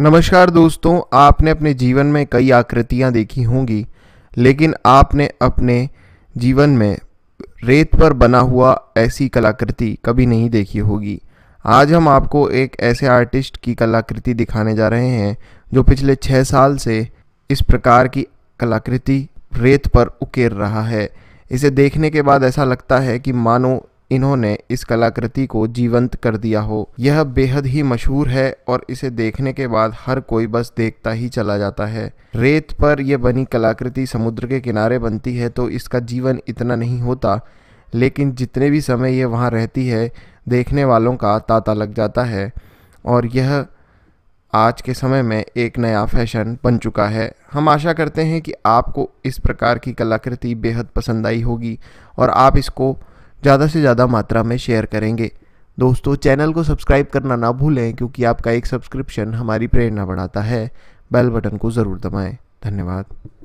नमस्कार दोस्तों आपने अपने जीवन में कई आकृतियाँ देखी होंगी लेकिन आपने अपने जीवन में रेत पर बना हुआ ऐसी कलाकृति कभी नहीं देखी होगी आज हम आपको एक ऐसे आर्टिस्ट की कलाकृति दिखाने जा रहे हैं जो पिछले छः साल से इस प्रकार की कलाकृति रेत पर उकेर रहा है इसे देखने के बाद ऐसा लगता है कि मानो इन्होंने इस कलाकृति को जीवंत कर दिया हो यह बेहद ही मशहूर है और इसे देखने के बाद हर कोई बस देखता ही चला जाता है रेत पर यह बनी कलाकृति समुद्र के किनारे बनती है तो इसका जीवन इतना नहीं होता लेकिन जितने भी समय यह वहाँ रहती है देखने वालों का तांता लग जाता है और यह आज के समय में एक नया फैशन बन चुका है हम आशा करते हैं कि आपको इस प्रकार की कलाकृति बेहद पसंद आई होगी और आप इसको ज़्यादा से ज़्यादा मात्रा में शेयर करेंगे दोस्तों चैनल को सब्सक्राइब करना ना भूलें क्योंकि आपका एक सब्सक्रिप्शन हमारी प्रेरणा बढ़ाता है बेल बटन को ज़रूर दबाएँ धन्यवाद